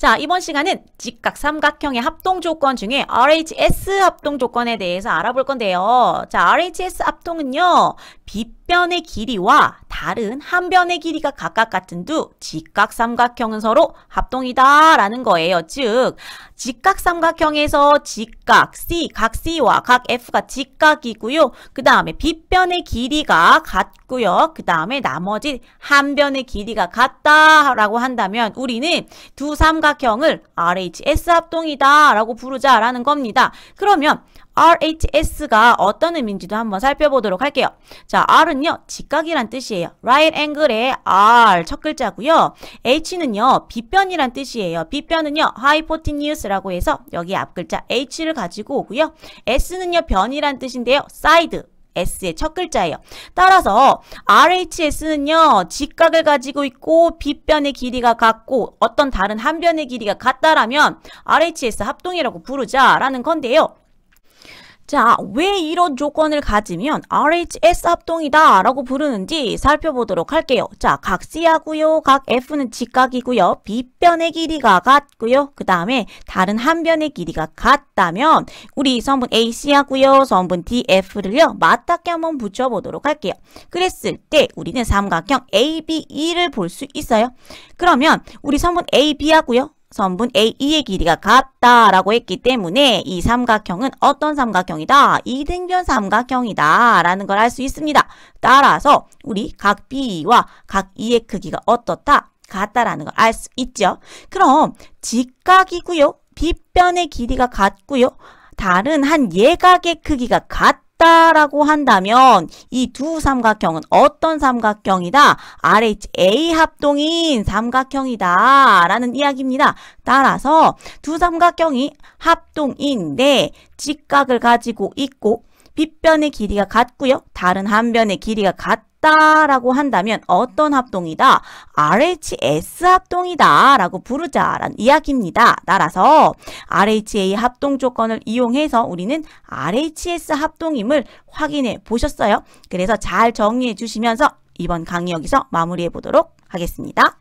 자, 이번 시간은 직각 삼각형의 합동 조건 중에 RHS 합동 조건에 대해서 알아볼 건데요. 자, RHS 합동은요. 빗변의 길이와 다른 한 변의 길이가 각각 같은 두 직각삼각형은 서로 합동이다 라는 거예요. 즉 직각삼각형에서 직각 C, 각 C와 각 F가 직각이고요. 그 다음에 빗변의 길이가 같고요. 그 다음에 나머지 한 변의 길이가 같다라고 한다면 우리는 두 삼각형을 RHS 합동이다 라고 부르자라는 겁니다. 그러면 RHS가 어떤 의미인지도 한번 살펴보도록 할게요. 자, R은요. 직각이란 뜻이에요. right angle의 R 첫 글자고요. H는요. 빗변이란 뜻이에요. 빗변은요. hypotenuse라고 해서 여기 앞글자 H를 가지고 오고요. S는요. 변이란 뜻인데요. side S의 첫 글자예요. 따라서 RHS는요. 직각을 가지고 있고 빗변의 길이가 같고 어떤 다른 한 변의 길이가 같다라면 RHS 합동이라고 부르자라는 건데요. 자, 왜 이런 조건을 가지면 RHS 합동이다 라고 부르는지 살펴보도록 할게요. 자, 각 C하고요. 각 F는 직각이고요. B변의 길이가 같고요. 그 다음에 다른 한 변의 길이가 같다면 우리 성분 AC하고요. 성분 DF를요. 맞닿게 한번 붙여보도록 할게요. 그랬을 때 우리는 삼각형 ABE를 볼 수 있어요. 그러면 우리 성분 AB하고요. 선분 AE의 길이가 같다라고 했기 때문에 이 삼각형은 어떤 삼각형이다? 이등변 삼각형이다 라는 걸 알 수 있습니다. 따라서 우리 각 B와 각 E의 크기가 어떻다? 같다라는 걸 알 수 있죠. 그럼 직각이고요. 빗변의 길이가 같고요. 다른 한 예각의 크기가 같다. 같다라고 한다면 이 두 삼각형은 어떤 삼각형이다? RHA 합동인 삼각형이다 라는 이야기입니다. 따라서 두 삼각형이 합동인데 직각을 가지고 있고 빗변의 길이가 같고요. 다른 한 변의 길이가 같 같다라고 한다면 어떤 합동이다? RHS 합동이다라고 부르자라는 이야기입니다. 따라서 RHA 합동 조건을 이용해서 우리는 RHS 합동임을 확인해 보셨어요. 그래서 잘 정리해 주시면서 이번 강의 여기서 마무리해 보도록 하겠습니다.